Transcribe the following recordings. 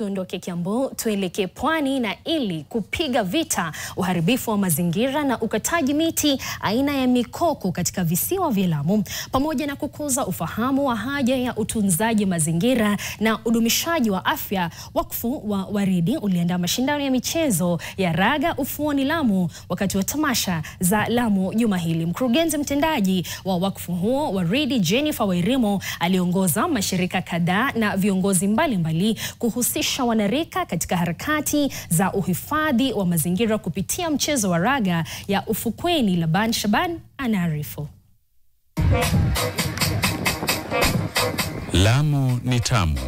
Tuondoke Kiambu tuelekee Pwani na ili kupiga vita uharibifu wa mazingira na ukataji miti aina ya mikoko katika visiwa vya Lamu pamoja na kukuza ufahamu wa haja ya utunzaji mazingira na udumishaji wa afya, wakfu wa Waridi uliandaa mashindano ya michezo ya raga ufuoni Lamu wakati wa tamasha za Lamu juma hili. Mkurugenzi mtendaji wa wakfu huo Waridi Jennifer Wairimo aliongoza mashirika kadhaa na viongozi mbalimbali kuhusisha kuwaunganisha wanarika katika harakati za uhifadhi wa mazingira kupitia mchezo wa raga ya ufukweni. Laban Shaban anaarifu. Lamu ni tamu,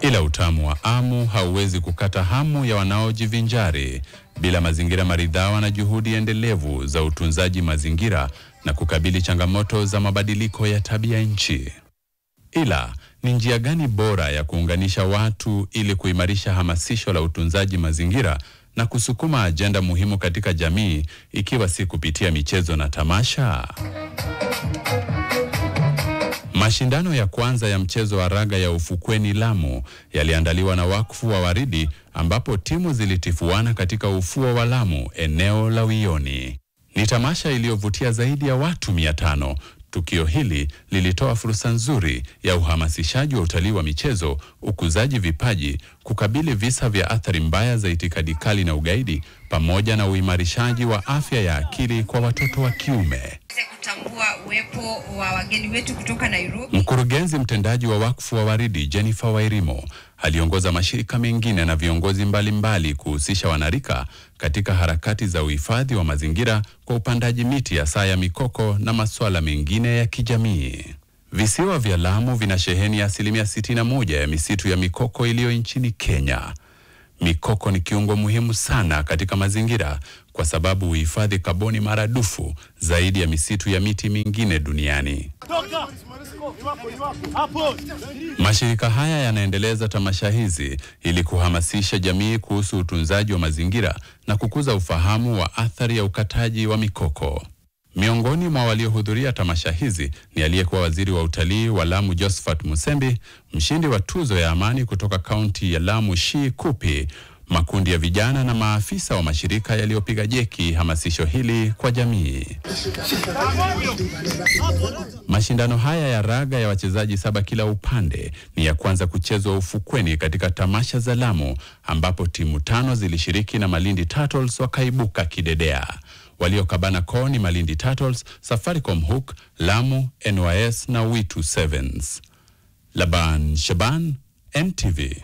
ila utamu wa amu hauwezi kukata hamu ya wanaojivinjari bila mazingira maridhawa na juhudi endelevu za utunzaji mazingira na kukabili changamoto za mabadiliko ya tabia nchi. Ila ni njia gani bora ya kuunganisha watu ili kuimarisha hamasisho la utunzaji mazingira na kusukuma ajenda muhimu katika jamii ikiwa si kupitia michezo na tamasha? Mashindano ya kwanza ya mchezo wa raga ya ufukweni Lamu yaliandaliwa na wakfu wa Waridi ambapo timu zilitifuana katika ufuo wa Lamu eneo la Wioni. Ni tamasha iliyovutia zaidi ya watu mia tano Tukio hili lilitoa fursa nzuri ya uhamasishaji wa utalii wa michezo, ukuzaji vipaji, kukabili visa vya athari mbaya za itikadi kali na ugaidi, pamoja na uimarishaji wa afya ya akili kwa watoto wa kiume. Kutambua uwepo wa wageni wetu kutoka Nairobi. Mkurugenzi mtendaji wa wakfu wa Waridi Jennifer Wairimo aliongoza mashirika mengine na viongozi mbalimbali kuhusisha wanarika katika harakati za uhifadhi wa mazingira kwa upandaji miti saa ya mikoko na masuala mengine ya kijamii. Visiwa vya Lamu vina sheheni ya asilimia 61 ya misitu ya mikoko iliyo nchini Kenya. Mikoko ni kiungo muhimu sana katika mazingira kwa sababu huhifadhi kaboni maradufu zaidi ya misitu ya miti mingine duniani. Mashirika haya yanaendeleza tamasha hizi ili kuhamasisha jamii kuhusu utunzaji wa mazingira na kukuza ufahamu wa athari ya ukataji wa mikoko. Miongoni mwa waliohudhuria tamasha hizi ni aliyekuwa waziri wa utalii wa Lamu Josephat Musembi, mshindi wa tuzo ya amani kutoka kaunti ya Lamu Shi Kupi, makundi ya vijana na maafisa wa mashirika yaliyopiga jeki hamasisho hili kwa jamii. Mashindano haya ya raga ya wachezaji saba kila upande ni ya kwanza kuchezwa ufukweni katika tamasha za Lamu, ambapo timu tano zilishiriki na Malindi Turtles wakaibuka kidedea. Waliokabana koo ni Malindi Turtles, Safaricom Hook, Lamu, NYS na Witu Sevens. Laban Shaban, NTV.